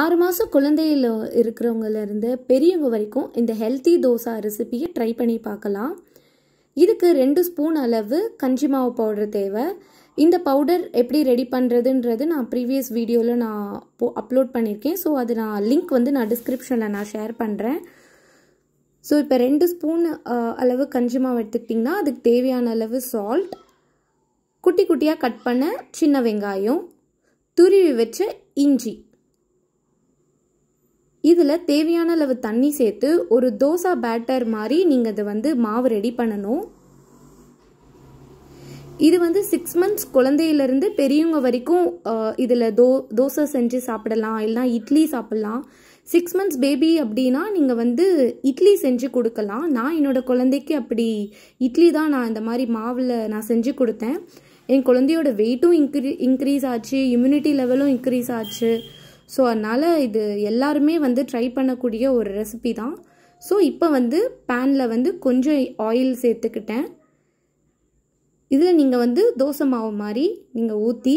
ஆறு மாதம் குழந்தையில் இருக்கிறவங்கலேருந்து பெரியவங்க வரைக்கும் இந்த ஹெல்த்தி தோசா ரெசிபியை ட்ரை பண்ணி பார்க்கலாம் இதுக்கு ரெண்டு ஸ்பூன் அளவு கஞ்சி மாவு பவுடர் தேவை இந்த பவுடர் எப்படி ரெடி பண்ணுறதுன்றது நான் ப்ரீவியஸ் வீடியோவில் நான் அப்லோட் பண்ணியிருக்கேன் ஸோ அது நான் லிங்க் வந்து நான் டிஸ்கிரிப்ஷனில் நான் ஷேர் பண்ணுறேன் ஸோ இப்போ ரெண்டு ஸ்பூன் அளவு கஞ்சி மாவு எடுத்துக்கிட்டிங்கன்னா அதுக்கு தேவையான அளவு சால்ட் குட்டி குட்டியாக கட் பண்ண சின்ன வெங்காயம் துருவி வச்ச இஞ்சி இதில் தேவையான அளவு தண்ணி சேர்த்து ஒரு தோசா பேட்டர் மாதிரி நீங்கள் அதை வந்து மாவு ரெடி பண்ணணும் இது வந்து சிக்ஸ் மந்த்ஸ் குழந்தையிலேருந்து பெரியவங்க வரைக்கும் இதில் தோ தோசை செஞ்சு சாப்பிடலாம் இல்லைனா இட்லி சாப்பிட்லாம் சிக்ஸ் மந்த்ஸ் பேபி அப்படின்னா நீங்கள் வந்து இட்லி செஞ்சு கொடுக்கலாம் நான் என்னோடய குழந்தைக்கு அப்படி இட்லி தான் நான் இந்த மாதிரி மாவில் நான் செஞ்சு கொடுத்தேன் என் குழந்தையோட வெயிட்டும் இன்க்ரீ இன்க்ரீஸ் ஆச்சு இம்யூனிட்டி லெவலும் இன்க்ரீஸ் ஆச்சு ஸோ அதனால் இது எல்லாருமே வந்து ட்ரை பண்ணக்கூடிய ஒரு ரெசிபி தான் ஸோ இப்போ வந்து பேனில் வந்து கொஞ்சம் ஆயில் சேர்த்துக்கிட்டேன் இதில் நீங்கள் வந்து தோசை மாவு மாதிரி நீங்கள் ஊற்றி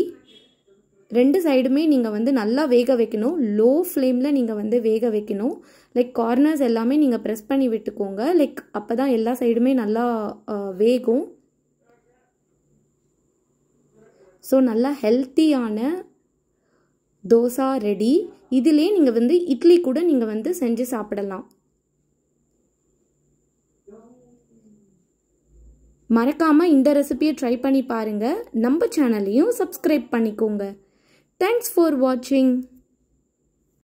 ரெண்டு சைடுமே நீங்கள் வந்து நல்லா வேக வைக்கணும் லோ ஃப்ளேமில் நீங்கள் வந்து வேக வைக்கணும் லைக் கார்னர்ஸ் எல்லாமே நீங்கள் ப்ரெஸ் பண்ணி விட்டுக்கோங்க லைக் அப்போ தான் எல்லா சைடுமே நல்லா வேகும் ஸோ நல்லா ஹெல்த்தியான தோசா ரெடி இதிலே நீங்கள் வந்து இட்லி கூட நீங்கள் வந்து செஞ்சு சாப்பிடலாம் மறக்காமல் இந்த ரெசிபியை ட்ரை பண்ணி பாருங்கள் நம்ம சேனலையும் சப்ஸ்கிரைப் பண்ணிக்கோங்க தேங்க்ஸ் ஃபார் வாட்சிங்